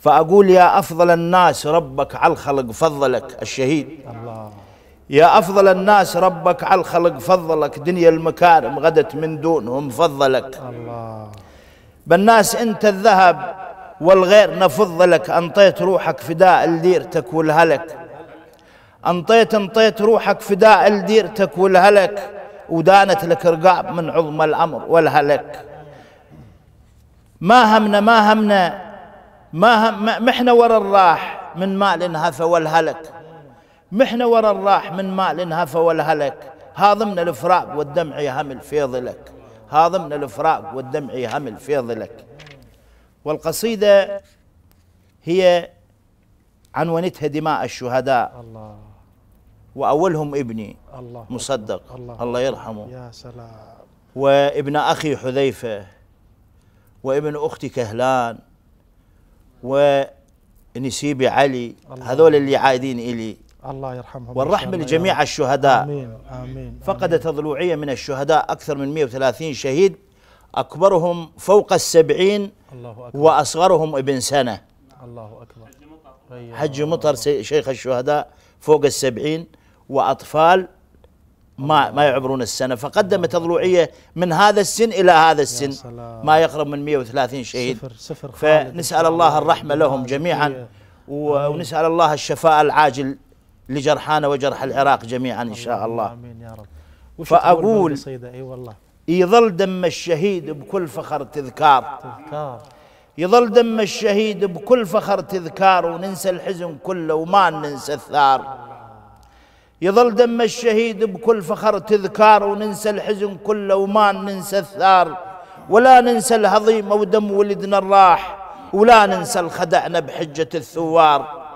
فأقول يا أفضل الناس ربك على الخلق فضلك الشهيد الله يا أفضل الناس ربك على الخلق فضلك دنيا المكارم غدت من دونهم فضلك الله بالناس أنت الذهب والغير نفض لك أنطيت روحك فداء لديرتك والهلك أنطيت أنطيت روحك فداء لديرتك والهلك ودانت لك رقاب من عظم الأمر والهلك ما همنا ما همنا ما محنا ورا الراح من مال هفى والهلك محنا ورا الراح من مال هفى والهلك هاضمن الفراق والدمع يهم فيض لك هاضمن الفراق والدمع يهم فيض لك والقصيدة هي عنونتها دماء الشهداء الله وأولهم ابني الله مصدق الله, الله يرحمه يا سلام وابن أخي حذيفة وابن أختي كهلان ونسيبي علي هذول اللي عائدين إلي الله يرحمهم والرحمة لجميع الشهداء آمين آمين فقدت ضلوعية من الشهداء أكثر من 130 شهيد أكبرهم فوق السبعين الله أكبر وأصغرهم ابن سنة الله أكبر حج مطر شيخ الشهداء فوق السبعين وأطفال ما ما يعبرون السنه فقدمت اضلوعيه من هذا السن الى هذا السن ما يقرب من 130 شهيد صفر صفر فنسال الله الرحمه لهم جميعا ونسال الله الشفاء العاجل لجرحانا وجرح العراق جميعا ان شاء الله امين يا رب فاقول يظل دم الشهيد بكل فخر تذكار تذكار يظل دم الشهيد بكل فخر تذكار وننسى الحزن كله وما ننسى الثار يظل دم الشهيد بكل فخر تذكار وننسى الحزن كله وما ننسى الثار ولا ننسى الهضيمة ودم ولدنا الراح ولا ننسى الخدعنا بحجة الثوار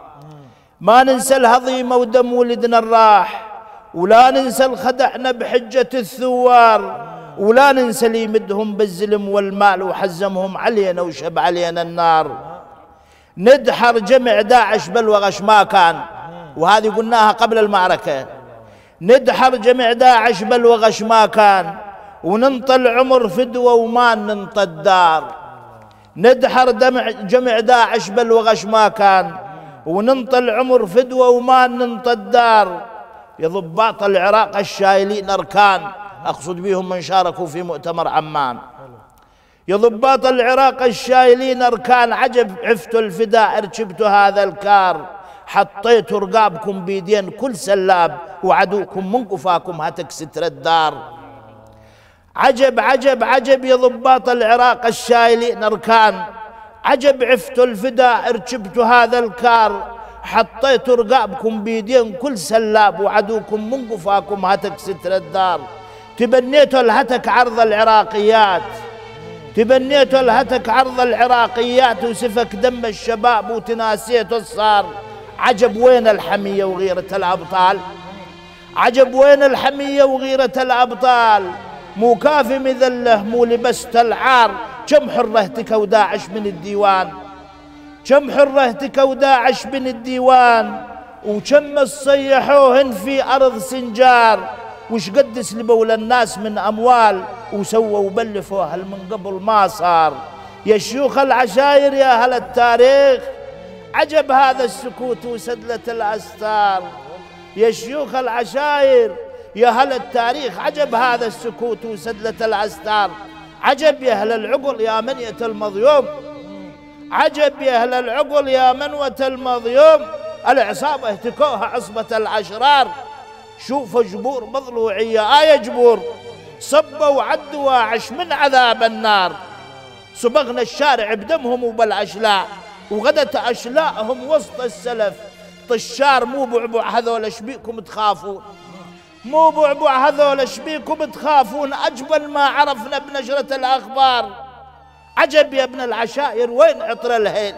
ما ننسى الهضيمة ودم ولدنا الراح ولا ننسى الخدعنا بحجة الثوار ولا ننسى اللي يمدهم بالزلم والمال وحزمهم علينا وشب علينا النار ندحر جمع داعش بل وغش ما كان وهذه قلناها قبل المعركة ندحر جميع داعش بل وغش ما كان وننطى العمر فدوة وما ننطى الدار ندحر دمع جميع داعش بل وغش ما كان وننطى العمر فدوة وما ننطى الدار يا ضباط العراق الشايلين أركان أقصد بهم من شاركوا في مؤتمر عمان يا ضباط العراق الشايلين أركان عجب عفت الفداء ركبت هذا الكار حطيت رقابكم بيدين كل سلاب وعدوكم من قفاكم هتك ستر الدار عجب عجب عجب يا ضباط العراق الشايلين أركان عجب عفتوا الفدا اركبتوا هذا الكار حطيتوا رقابكم بيدين كل سلاب وعدوكم من قفاكم هتك ستر الدار تبنيتوا الهتك عرض العراقيات تبنيتوا الهتك عرض العراقيات وسفك دم الشباب وتناسيتوا الصار عجب وين الحمية وغيرة الأبطال عجب وين الحمية وغيرة الأبطال مو كافي مذله مو لبست العار كم حرهتك وداعش من الديوان كم حرهتك وداعش من الديوان وكم صيحوهن في أرض سنجار وش قد سلبوا للناس من أموال وسووا وبلفوها من قبل ما صار يا شيوخ العشاير يا أهل التاريخ عجب هذا السكوت وسدلة الأستار يا شيوخ العشائر يا هل التاريخ عجب هذا السكوت وسدلة الأستار عجب يا أهل العقل يا منية المضيوم عجب يا أهل العقل يا منوة المضيوم العصابة اهتكوها عصبة الأشرار شوفوا جبور مضلوعية آية جبور صبوا عدوا عش من عذاب النار صبغنا الشارع بدمهم وبالأشلاء وغدت أشلاءهم وسط السلف طشار مو بعبع هذول شبيكم تخافون مو بعبع هذول شبيكم تخافون أجمل ما عرفنا بنشرة الأخبار عجب يا ابن العشائر وين عطر الهيل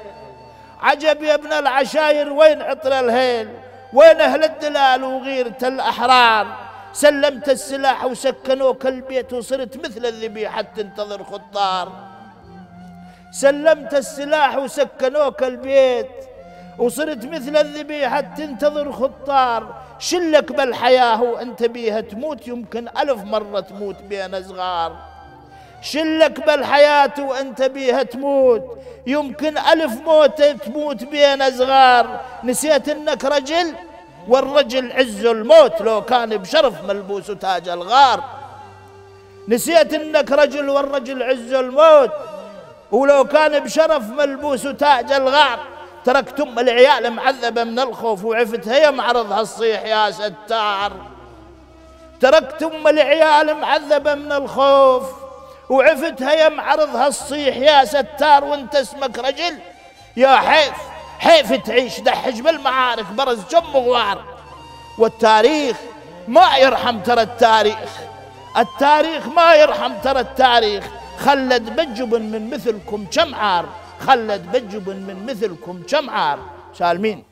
عجب يا ابن العشائر وين عطر الهيل وين أهل الدلال وغيرة الأحرار سلمت السلاح وسكنوك البيت وصرت مثل الذبيحة تنتظر خطار سلمت السلاح وسكنوك البيت وصرت مثل الذبيحة تنتظر خطار شلك بالحياة وانت بيها تموت يمكن ألف مرة تموت بين صغار شلك بالحياة وانت بيها تموت يمكن ألف موتة تموت بين صغار نسيت انك رجل والرجل عز الموت لو كان بشرف ملبوس تاج الغار نسيت انك رجل والرجل عز الموت ولو كان بشرف ملبوس وتاج الغار تركتم العيال معذبة من الخوف وعفتها هي معرضها الصيح يا ستار تركتم العيال معذبة من الخوف وعفتها هي معرضها الصيح يا ستار وانت اسمك رجل يا حيف حيف تعيش دحج بالمعارك برز جم غوار والتاريخ ما يرحم ترى التاريخ التاريخ ما يرحم ترى التاريخ خلد بجبن من مثلكم كم عار خلد بجبن من مثلكم كم عار سالمين